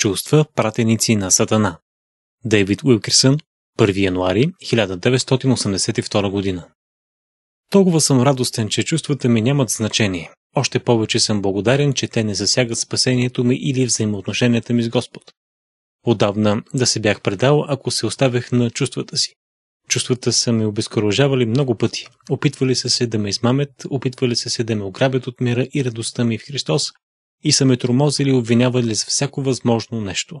Чувства, пратеници на Сатана. Дейвид Уилкерсън, 1 януари 1982 година. Толкова съм радостен, че чувствата ми нямат значение. Още повече съм благодарен, че те не засягат спасението ми или взаимоотношенията ми с Господ. Отдавна да се бях предал, ако се оставях на чувствата си. Чувствата са ме обезкоръжавали много пъти. Опитвали са се да ме измамят, опитвали са се да ме ограбят от мира и радостта ми в Христос, и са ме тромозили, и обвинявали за всяко възможно нещо.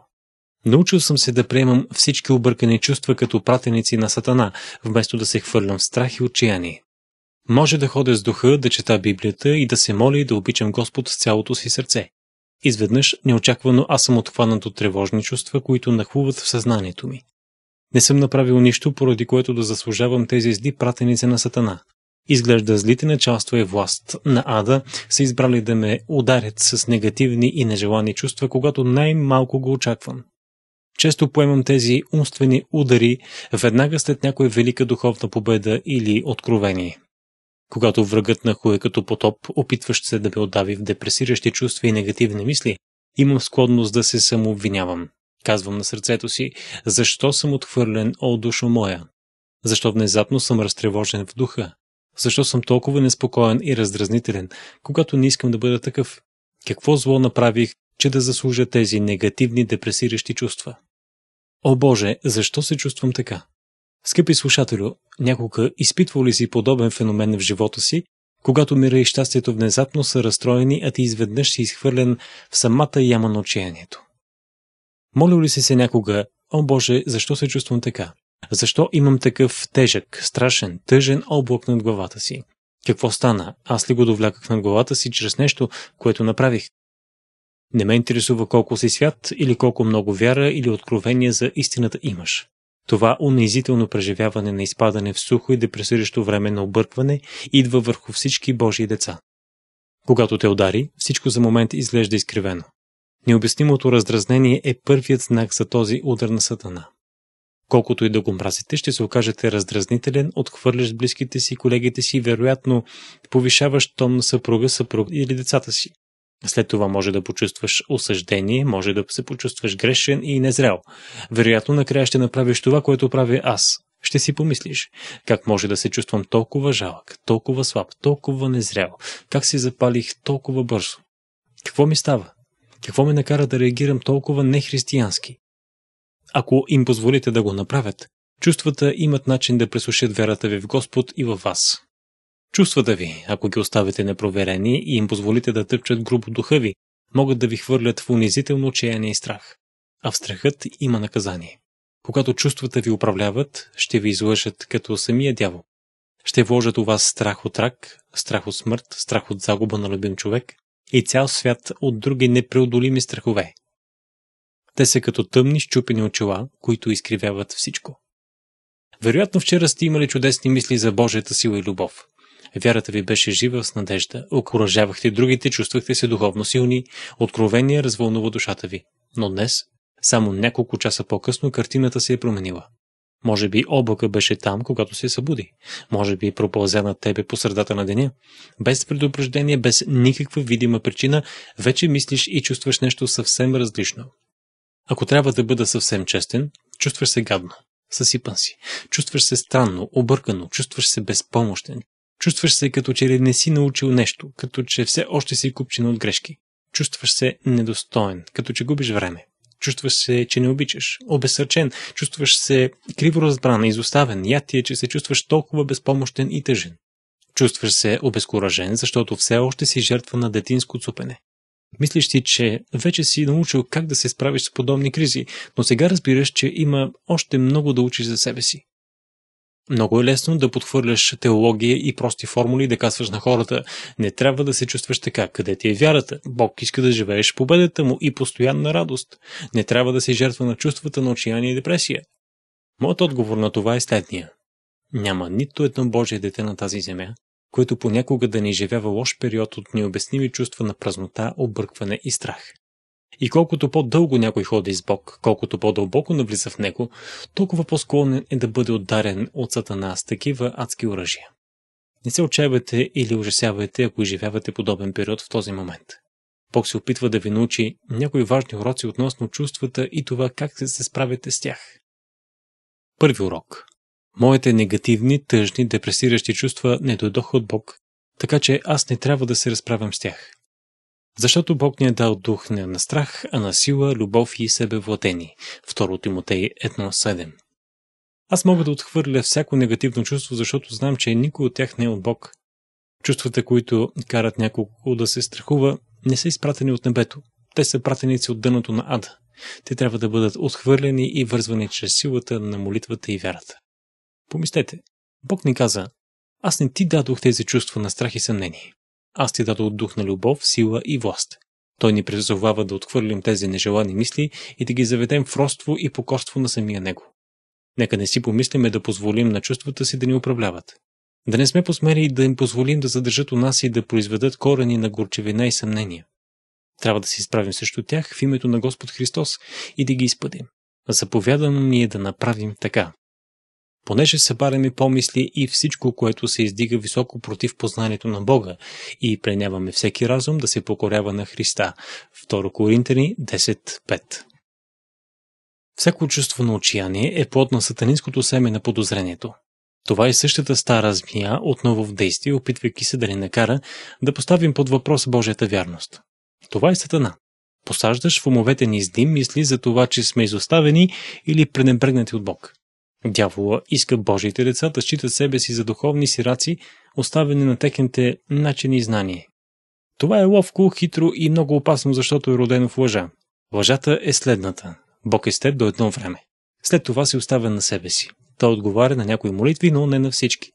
Научил съм се да приемам всички объркани чувства като пратеници на Сатана, вместо да се хвърлям в страх и отчаяние. Може да ходя с духа, да чета Библията и да се моля и да обичам Господ с цялото си сърце. Изведнъж, неочаквано, аз съм отхванат от тревожни чувства, които нахлуват в съзнанието ми. Не съм направил нищо, поради което да заслужавам тези зди пратеници на Сатана. Изглежда злите началство и е власт на ада са избрали да ме ударят с негативни и нежелани чувства, когато най-малко го очаквам. Често поемам тези умствени удари веднага след някоя велика духовна победа или откровение. Когато врагът на хуе като потоп, опитващ се да ме отдави в депресиращи чувства и негативни мисли, имам склонност да се самообвинявам. Казвам на сърцето си, защо съм отхвърлен, о душо моя? Защо внезапно съм разтревожен в духа? Защо съм толкова неспокоен и раздразнителен, когато не искам да бъда такъв? Какво зло направих, че да заслужа тези негативни, депресиращи чувства? О Боже, защо се чувствам така? Скъпи слушателю, някога изпитвал ли си подобен феномен в живота си, когато мира и щастието внезапно са разстроени, а ти изведнъж си изхвърлен в самата яма на отчаянието? Молил ли си се някога, о Боже, защо се чувствам така? Защо имам такъв тежък, страшен, тъжен облак над главата си? Какво стана? Аз ли го довляках над главата си чрез нещо, което направих? Не ме интересува колко си свят или колко много вяра или откровение за истината имаш. Това унизително преживяване на изпадане в сухо и депресиращо време на объркване идва върху всички Божии деца. Когато те удари, всичко за момент изглежда изкривено. Необяснимото раздразнение е първият знак за този удар на Сатана. Колкото и да го мразите, ще се окажете раздразнителен, отхвърляш близките си, колегите си, вероятно повишаваш тон на съпруга, съпруг или децата си. След това може да почувстваш осъждение, може да се почувстваш грешен и незрял. Вероятно накрая ще направиш това, което правя аз. Ще си помислиш, как може да се чувствам толкова жалък, толкова слаб, толкова незрял, как се запалих толкова бързо. Какво ми става? Какво ме накара да реагирам толкова нехристиянски? Ако им позволите да го направят, чувствата имат начин да пресушат вярата ви в Господ и във вас. Чувствата ви, ако ги оставите непроверени и им позволите да тъпчат грубо духа ви, могат да ви хвърлят в унизително отчаяние и страх. А в страхът има наказание. Когато чувствата ви управляват, ще ви излъжат като самия дявол. Ще вложат у вас страх от рак, страх от смърт, страх от загуба на любим човек и цял свят от други непреодолими страхове. Те са като тъмни, щупени очила, които изкривяват всичко. Вероятно вчера сте имали чудесни мисли за Божията сила и любов. Вярата ви беше жива с надежда, окоръжавахте другите, чувствахте се духовно силни, откровение развълнува душата ви. Но днес, само няколко часа по-късно, картината се е променила. Може би облака беше там, когато се събуди. Може би е пропълзя на тебе по средата на деня. Без предупреждение, без никаква видима причина, вече мислиш и чувстваш нещо съвсем различно. Ако трябва да бъда съвсем честен, чувстваш се гадно, съсипан си, чувстваш се странно, объркано, чувстваш се безпомощен, чувстваш се като че ли не си научил нещо, като че все още си купчен от грешки, чувстваш се недостоен, като че губиш време, чувстваш се, че не обичаш, обесърчен, чувстваш се криво разбран, изоставен, я ти е, че се чувстваш толкова безпомощен и тъжен. Чувстваш се обезкуражен, защото все още си жертва на детинско цупене. Мислиш си, че вече си научил как да се справиш с подобни кризи, но сега разбираш, че има още много да учиш за себе си. Много е лесно да подхвърляш теология и прости формули да казваш на хората. Не трябва да се чувстваш така. Къде ти е вярата? Бог иска да живееш победата му и постоянна радост. Не трябва да се жертва на чувствата на отчаяние и депресия. Моят отговор на това е следния. Няма нито едно Божие дете на тази земя, което понякога да ни живява лош период от необясними чувства на празнота, объркване и страх. И колкото по-дълго някой ходи с Бог, колкото по-дълбоко навлиза в него, толкова по-склонен е да бъде ударен от сатана с такива адски оръжия. Не се отчаивайте или ужасявайте, ако изживявате подобен период в този момент. Бог се опитва да ви научи някои важни уроци относно чувствата и това как се справите с тях. Първи урок. Моите негативни, тъжни, депресиращи чувства не дойдоха от Бог, така че аз не трябва да се разправям с тях. Защото Бог ни е дал дух не на страх, а на сила, любов и себевладени. 2 Тимотей 1.7 Аз мога да отхвърля всяко негативно чувство, защото знам, че никой от тях не е от Бог. Чувствата, които карат няколко да се страхува, не са изпратени от небето. Те са пратеници от дъното на ада. Те трябва да бъдат отхвърлени и вързвани чрез силата на молитвата и вярата. Помислете, Бог ни каза, аз не ти дадох тези чувства на страх и съмнение. Аз ти дадох дух на любов, сила и власт. Той ни призовава да отхвърлим тези нежелани мисли и да ги заведем в родство и покорство на самия Него. Нека не си помислиме да позволим на чувствата си да ни управляват. Да не сме посмели да им позволим да задържат у нас и да произведат корени на горчевина и съмнение. Трябва да се изправим срещу тях в името на Господ Христос и да ги изпъдим. Заповядано ни е да направим така понеже се помисли и всичко, което се издига високо против познанието на Бога и преняваме всеки разум да се покорява на Христа. 2 Коринтени 10.5 Всяко чувство на отчаяние е плод на сатанинското семе на подозрението. Това е същата стара змия, отново в действие, опитвайки се да ни накара да поставим под въпрос Божията вярност. Това е сатана. Посаждаш в умовете ни с дим мисли за това, че сме изоставени или пренебрегнати от Бог. Дявола иска Божиите деца да считат себе си за духовни сираци, оставени на техните начини и знания. Това е ловко, хитро и много опасно, защото е родено в лъжа. Лъжата е следната. Бог е с теб до едно време. След това се оставя на себе си. Той отговаря на някои молитви, но не на всички.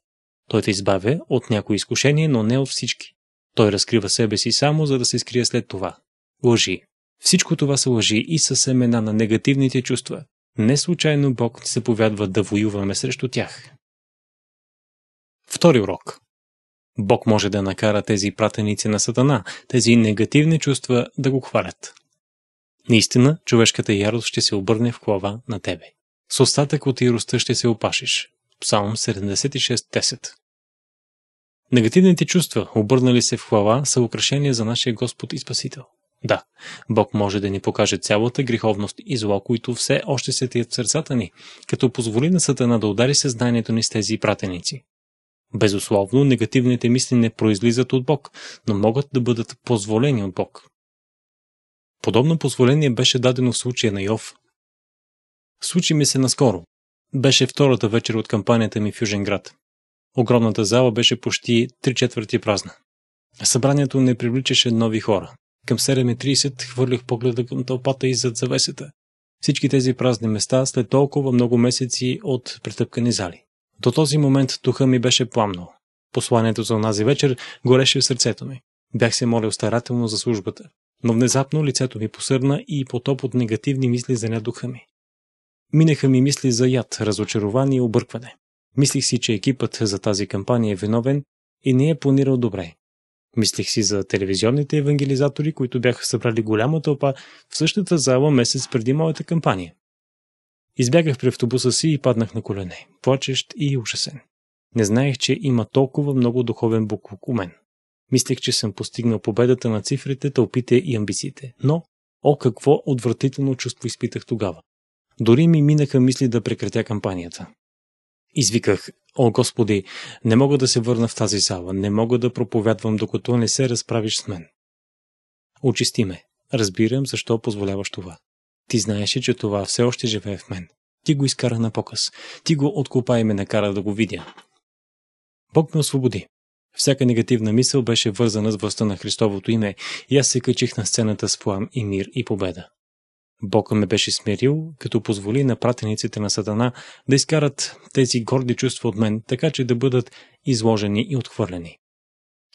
Той те избавя от някои изкушения, но не от всички. Той разкрива себе си само, за да се скрие след това. Лъжи. Всичко това са лъжи и са семена на негативните чувства. Не случайно Бог ни заповядва да воюваме срещу тях. Втори урок. Бог може да накара тези пратеници на Сатана, тези негативни чувства да го хвалят. Наистина, човешката ярост ще се обърне в глава на тебе. С остатък от яростта ще се опашиш. Псалм 76.10 Негативните чувства, обърнали се в хвала, са украшения за нашия Господ и Спасител. Да, Бог може да ни покаже цялата греховност и зло, които все още се тият в сърцата ни, като позволи на Сатана да удари съзнанието ни с тези пратеници. Безусловно, негативните мисли не произлизат от Бог, но могат да бъдат позволени от Бог. Подобно позволение беше дадено в случая на Йов. Случи ми се наскоро. Беше втората вечер от кампанията ми в Южен град. Огромната зала беше почти три четвърти празна. Събранието не привличаше нови хора. Към 7.30 хвърлих погледа към тълпата и зад завесата. Всички тези празни места след толкова много месеци от претъпкани зали. До този момент духа ми беше пламнал. Посланието за онази вечер гореше в сърцето ми. Бях се молил старателно за службата, но внезапно лицето ми посърна и потоп от негативни мисли за духа ми. Минаха ми мисли за яд, разочарование и объркване. Мислих си, че екипът за тази кампания е виновен и не е планирал добре. Мислих си за телевизионните евангелизатори, които бяха събрали голяма тълпа в същата зала месец преди моята кампания. Избягах при автобуса си и паднах на колене, плачещ и ужасен. Не знаех, че има толкова много духовен буклук у мен. Мислех, че съм постигнал победата на цифрите, тълпите и амбициите. Но, о какво отвратително чувство изпитах тогава. Дори ми минаха мисли да прекратя кампанията. Извиках, о Господи, не мога да се върна в тази зала, не мога да проповядвам, докато не се разправиш с мен. Очисти ме. Разбирам защо позволяваш това. Ти знаеше, че това все още живее в мен. Ти го изкара на показ. Ти го откупа и ме накара да го видя. Бог ме освободи. Всяка негативна мисъл беше вързана с властта на Христовото име и аз се качих на сцената с плам и мир и победа. Бог ме беше смирил, като позволи на пратениците на Сатана да изкарат тези горди чувства от мен, така че да бъдат изложени и отхвърлени.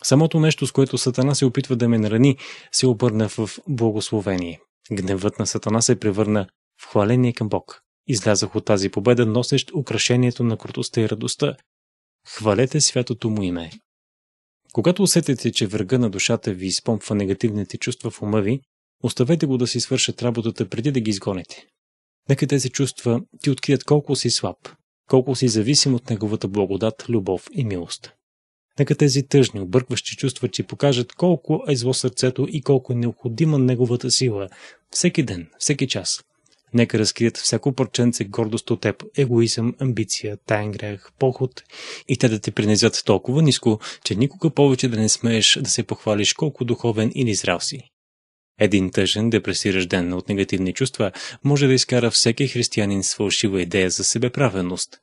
Самото нещо, с което Сатана се опитва да ме нарани, се обърна в благословение. Гневът на Сатана се превърна в хваление към Бог. Излязах от тази победа, носещ украшението на крутостта и радостта. Хвалете святото му име. Когато усетите, че врага на душата ви изпомпва негативните чувства в ума ви, Оставете го да си свършат работата преди да ги изгоните. Нека тези чувства, ти открият колко си слаб, колко си зависим от Неговата благодат, любов и милост. Нека тези тъжни, объркващи чувства, ти покажат колко е зло сърцето и колко е необходима Неговата сила, всеки ден, всеки час. Нека разкрият всяко парченце гордост от теб, егоизъм, амбиция, таен грех, поход и те да те принезят толкова ниско, че никога повече да не смееш да се похвалиш колко духовен или незрял си. Един тъжен, депресиращ ден от негативни чувства може да изкара всеки християнин с фалшива идея за себеправеност.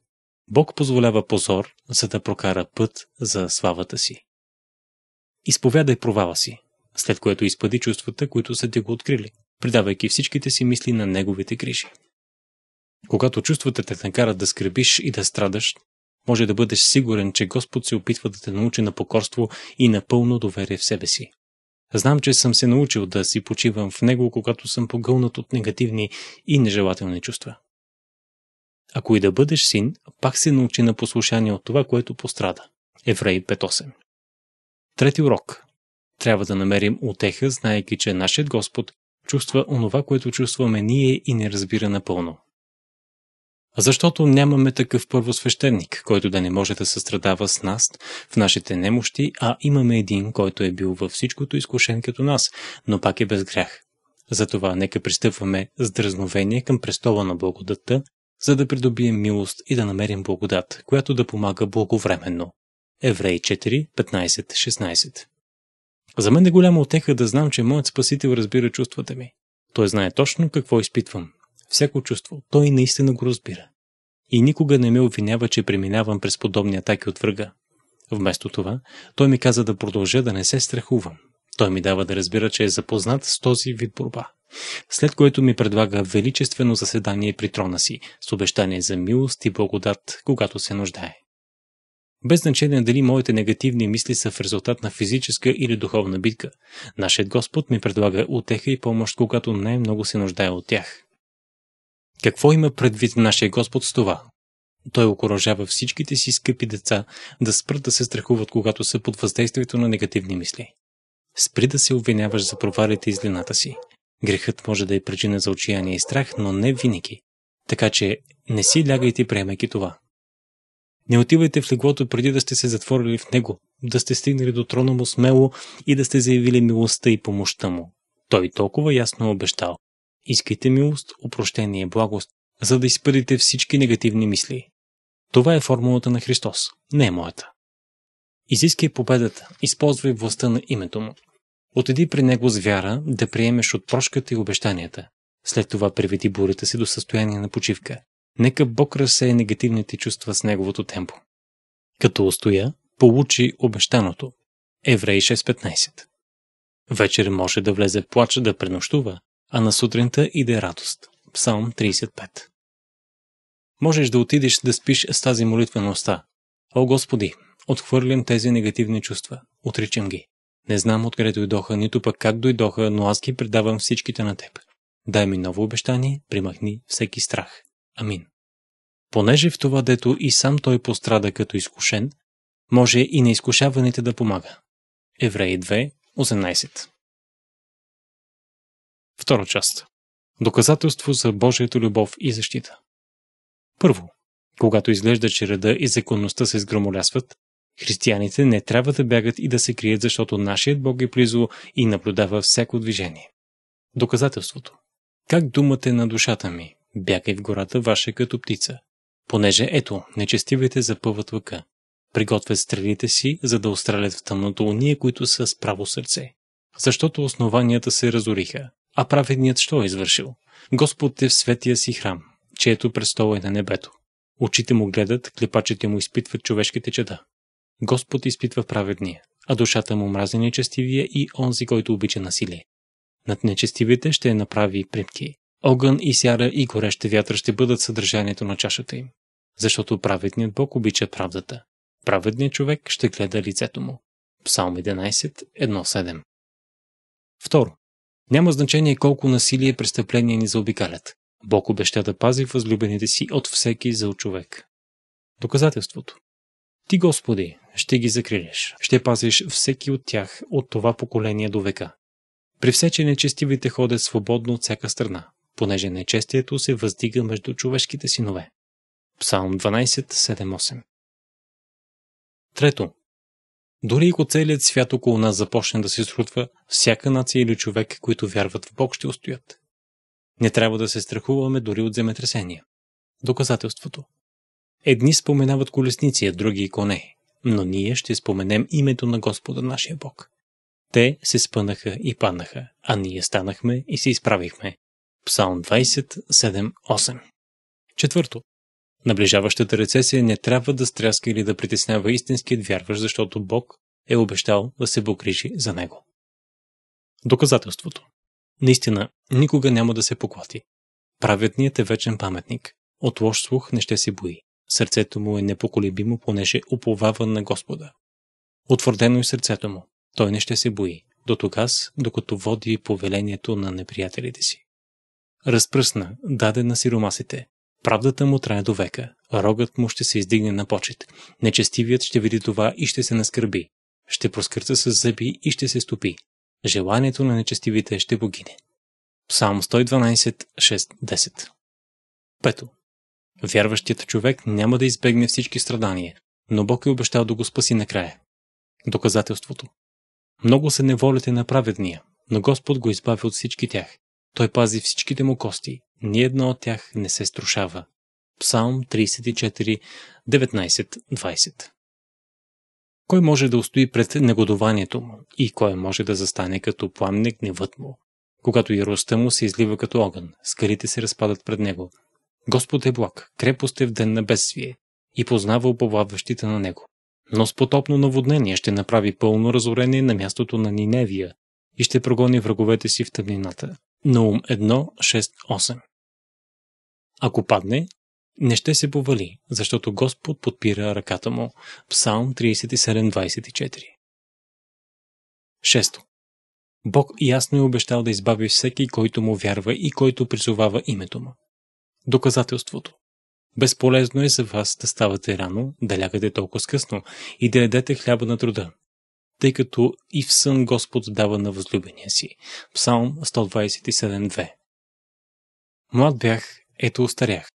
Бог позволява позор, за да прокара път за славата си. Изповядай провала си, след което изпади чувствата, които са те го открили, придавайки всичките си мисли на неговите грижи. Когато чувствата те накарат да скребиш и да страдаш, може да бъдеш сигурен, че Господ се опитва да те научи на покорство и на пълно доверие в себе си. Знам, че съм се научил да си почивам в него, когато съм погълнат от негативни и нежелателни чувства. Ако и да бъдеш син, пак се научи на послушание от това, което пострада. Еврей 5.8 Трети урок. Трябва да намерим отеха, знаеки, че нашият Господ чувства онова, което чувстваме ние и не разбира напълно. Защото нямаме такъв първосвещеник, който да не може да състрадава с нас в нашите немощи, а имаме един, който е бил във всичкото изкушен като нас, но пак е без грях. Затова нека пристъпваме с дразновение към престола на благодата, за да придобием милост и да намерим благодат, която да помага благовременно. Еврей 4, 15-16 За мен е голяма отеха да знам, че моят Спасител разбира чувствата ми. Той знае точно какво изпитвам, всяко чувство, той наистина го разбира. И никога не ме обвинява, че преминавам през подобни атаки от врага. Вместо това, той ми каза да продължа да не се страхувам. Той ми дава да разбира, че е запознат с този вид борба. След което ми предлага величествено заседание при трона си, с обещание за милост и благодат, когато се нуждае. Без значение дали моите негативни мисли са в резултат на физическа или духовна битка, нашият Господ ми предлага утеха и помощ, когато най-много се нуждае от тях. Какво има предвид нашия Господ с това? Той окоръжава всичките си скъпи деца да спрат да се страхуват, когато са под въздействието на негативни мисли. Спри да се обвиняваш за провалите и злината си. Грехът може да е причина за отчаяние и страх, но не винаги. Така че не си лягайте, приемайки това. Не отивайте в леглото преди да сте се затворили в него, да сте стигнали до трона му смело и да сте заявили милостта и помощта му. Той толкова ясно е обещал. Искайте милост, и благост, за да изпъдите всички негативни мисли. Това е формулата на Христос, не е моята. Изискай победата, използвай властта на името му. Отиди при него с вяра да приемеш от прошката и обещанията. След това приведи бурята си до състояние на почивка. Нека Бог разсее негативните чувства с неговото темпо. Като устоя, получи обещаното. Еврей 6.15 Вечер може да влезе плач да пренощува, а на сутринта иде радост. Псалм 35 Можеш да отидеш да спиш с тази молитвеността. О Господи, отхвърлям тези негативни чувства, отричам ги. Не знам откъде дойдоха, нито пък как дойдоха, но аз ги предавам всичките на теб. Дай ми ново обещание, примахни всеки страх. Амин. Понеже в това дето и сам той пострада като изкушен, може и на изкушаваните да помага. Евреи 2, 18 Втора част. Доказателство за Божието любов и защита. Първо, когато изглежда, че реда и законността се сграмолясват, християните не трябва да бягат и да се крият, защото нашият Бог е близо и наблюдава всяко движение. Доказателството. Как думате на душата ми? Бягай в гората ваша като птица. Понеже ето, нечестивите запъват лъка. Приготвят стрелите си, за да устрелят в тъмното уния, които са с право сърце. Защото основанията се разориха, а праведният що е извършил? Господ е в светия си храм, чието престол е на небето. Очите му гледат, клепачите му изпитват човешките чеда. Господ изпитва праведния, а душата му мрази нечестивия и онзи, който обича насилие. Над нечестивите ще направи примки. Огън и сяра и горещ вятър ще бъдат съдържанието на чашата им. Защото праведният Бог обича правдата. Праведният човек ще гледа лицето му. Псалм 11, 1-7 Второ. Няма значение колко насилие и престъпления ни заобикалят. Бог обеща да пази възлюбените си от всеки зъл човек. Доказателството. Ти, Господи, ще ги закриляш, ще пазиш всеки от тях от това поколение до века. При все, че нечестивите ходят свободно от всяка страна, понеже нечестието се въздига между човешките синове. Псалм 12, 7-8 Трето, дори ако целият свят около нас започне да се срутва, всяка нация или човек, които вярват в Бог, ще устоят. Не трябва да се страхуваме дори от земетресения. Доказателството. Едни споменават колесници, а други коне, но ние ще споменем името на Господа нашия Бог. Те се спънаха и паднаха, а ние станахме и се изправихме. Псалм 27.8 Четвърто. Наближаващата рецесия не трябва да стряска или да притеснява истинският вярващ, защото Бог е обещал да се покрижи за него. Доказателството. Наистина, никога няма да се поклати. Праведният е вечен паметник. От лош слух не ще се бои. Сърцето му е непоколебимо, понеже уповава на Господа. Отвърдено и е сърцето му. Той не ще се бои, до тогас, докато води повелението на неприятелите си. Разпръсна, даде на сиромасите, Правдата му трае до века, рогът му ще се издигне на почет. Нечестивият ще види това и ще се наскърби. Ще проскърца с зъби и ще се стопи. Желанието на нечестивите ще погине. Псалм 112, 6, 10 Пето. Вярващият човек няма да избегне всички страдания, но Бог е обещал да го спаси накрая. Доказателството. Много са неволите на праведния, но Господ го избави от всички тях. Той пази всичките му кости, ни едно от тях не се струшава. Псалм 34, 19, 20 Кой може да устои пред негодованието му и кой може да застане като пламне гневът му? Когато яростта му се излива като огън, скалите се разпадат пред него. Господ е благ, крепост е в ден на безсвие и познава оповаващите на него. Но с потопно наводнение ще направи пълно разорение на мястото на Ниневия и ще прогони враговете си в тъмнината. Наум 1.6.8 Ако падне, не ще се повали, защото Господ подпира ръката му. Псалм 37.24 6. Бог ясно е обещал да избави всеки, който му вярва и който призовава името му. Доказателството. Безполезно е за вас да ставате рано, да лягате толкова скъсно и да ядете хляба на труда, тъй като и в сън Господ дава на възлюбения си. Псалм 127.2 Млад бях, ето устарях,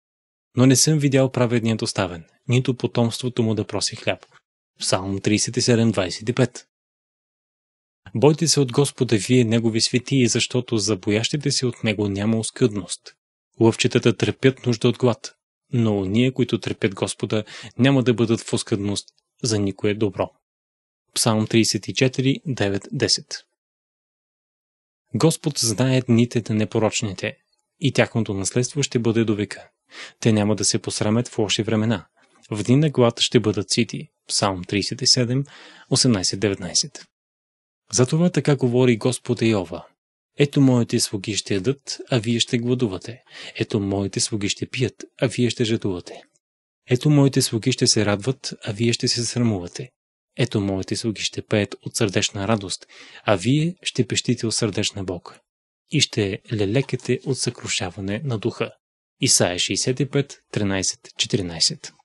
но не съм видял праведният оставен, нито потомството му да проси хляб. Псалм 37.25 Бойте се от Господа вие, Негови светии, защото за боящите се от Него няма оскъдност. Лъвчетата търпят нужда от глад, но ние, които търпят Господа, няма да бъдат в оскъдност за никое добро. Псалм 34, 9, 10 Господ знае дните на непорочните и тяхното наследство ще бъде до века. Те няма да се посрамят в лоши времена. В дни на глад ще бъдат сити. Псалм 37, 18-19 Затова така говори Господ Йова. Ето моите слуги ще ядат, а вие ще гладувате. Ето моите слуги ще пият, а вие ще жадувате. Ето моите слуги ще се радват, а вие ще се срамувате. Ето моите слуги ще пеят от сърдечна радост, а вие ще пещите от сърдечна Бог. И ще лелекете от съкрушаване на духа. Исаия 65, 13, 14